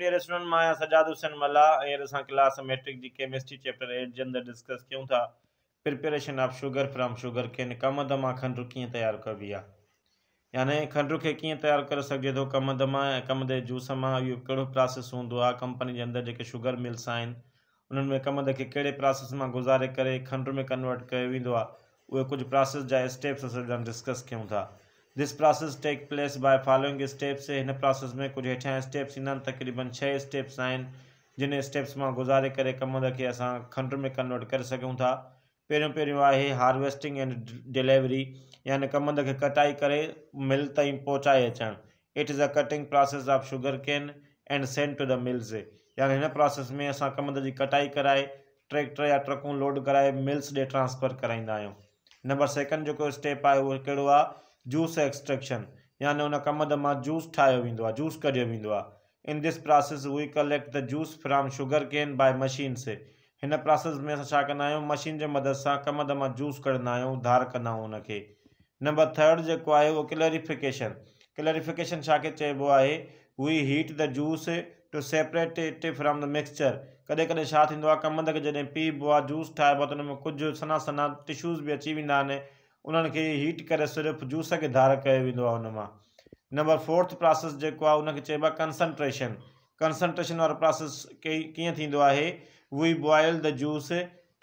Dear student मैं सजाद हुसैन मला हींअर असां क्लास मैट्रिक जी केमिस्ट्री चैप्टर एट के अंदर डिस्कस क्यों था preparation of sugar from sugar cane कमद मां खंड कि तैयार कबी आहे यानि खंड के कि तैयार कर सकते तो कमद मां ऐं कमद जूस में इहो कड़ो प्रोसेस हों कंपनी के अंदर जो शुगर मिल्स आन उन्हनि में कमद खे कहिड़े प्रोसेस में गुज़ारे कर खंड में कन्वर्ट किया वो कुछ प्रोसेस जा स्टेप्स डिस्कस क्यों था this process take place by following steps in process में कुछ हेठियां स्टेप्स इन तक़रीबन छह स्टेप्स आहिनि जिन स्टेप्स में गुज़ारे कर कम के अस खंड में कन्वर्ट कर सकूँ था पे पे है हार्वेस्टिंग एंड डिलीवरी यानि कमंद के कटाई कर मिल ताईं पहुचाए अचान it is a cutting process of sugar cane and send to the mills यानी इन प्रोसेस में अस कमंद की कटाई कराए ट्रैक्टर या ट्रकू लोड कराए मिल्स डे ट्रांसफर कराइंदा नंबर सेकंड जो स्टेप है वो कड़ो आ जूस एक्सट्रेक्शन यानी उन कम मां जूस ठाहियो वो जूस कढियो वो in this process we collect the juice from sugar cane by machine से इन प्रोसेस में असां क्या मशीन के मदद से कम मां जूस कढ़ा धार कंदा नंबर थर्ड जो है वो क्लैरिफिकेशन क्लैरिफिकेशन छा है we heat the juice to separate it from the mixture कदें कदें कमंद के जैसे पीबो जूस ठाबो तो उनमें कुछ सना सना टिश्यूज भी अची वेंदा उन्हनि खे हीट करे सिर्फ़ु जूस खे धार कयो वेंदो आहे हुन मां नंबर फोर्थ प्रोसेस जेको आहे उनखे चइबो आहे कंसनट्रेशन कंसनट्रेशन वारो प्रोसेस के कीअं थींदो आहे we boil the juice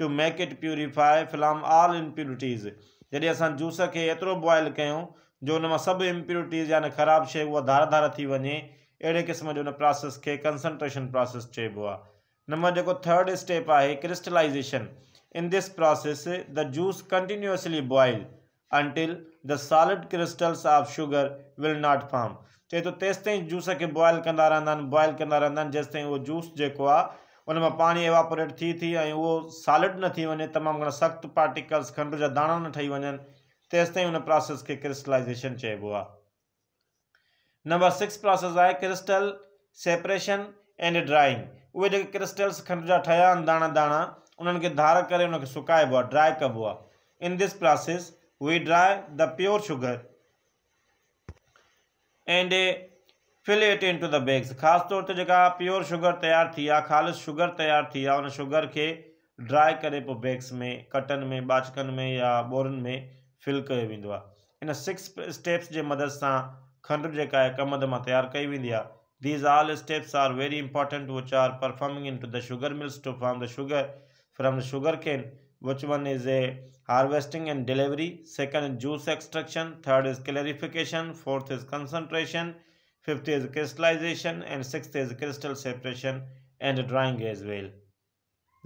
to make it purify from all impurities जॾहिं असां जूस खे एतिरो बॉयल कयूं जो हुन मां सभु इम्प्यूरिटीज़ यानी ख़राबु शइ उहा धार धार थी वञे अहिड़े क़िस्म जो हुन प्रोसेस खे कंसनट्रेशन प्रोसेस चइबो आहे नंबर जेको थर्ड स्टेप आहे क्रिस्टलाइज़ेशन In this process, the juice continuously boil until the solid crystals of sugar will not form. चए तो तेस तेसिताईं जूस के बॉइल कंदा रहा आहिनि बॉइल कंदा रहा आहिनि जेसिताईं वो जूस जो उन मां पाणी एवापोरेट थी थी वो सॉलिड न थी वे तमाम घणा सख्त पार्टिकल्स खंड जा दाणा न ठही तेस तेसिताईं उन प्रोसेस के क्रिस्टलाइज़ेशन चइबो आहे नंबर सिक्स प्रोसेस आहे क्रिस्टल सेपरेशन एंड ड्राइंग उ क्रिस्टल्स खंड जहाँ ठहिया आहिनि दाणा दाणा उन्हें धार कर करें सुखाए हुआ ड्राई कब हुआ in this process we dry the pure sugar and fill it into the bags ख़ासतौर ते जेका प्योर शुगर तैयार थी ख़ालिश शुगर तैयार थी उन शुगर के ड्राई कर बेग्स में कटन में बाचकन में या बोरन में फिल किया इन सिक्स स्टेप्स के मदद से खंड जेका आहे कमद कई we these all steps are very important which are performing into the sugar mills to form the sugar from sugarcane which one is a harvesting and delivery second juice extraction third is clarification fourth is concentration fifth is crystallization and sixth is crystal separation and drying as well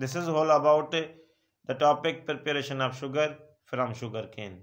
this is all about the topic preparation of sugar from sugarcane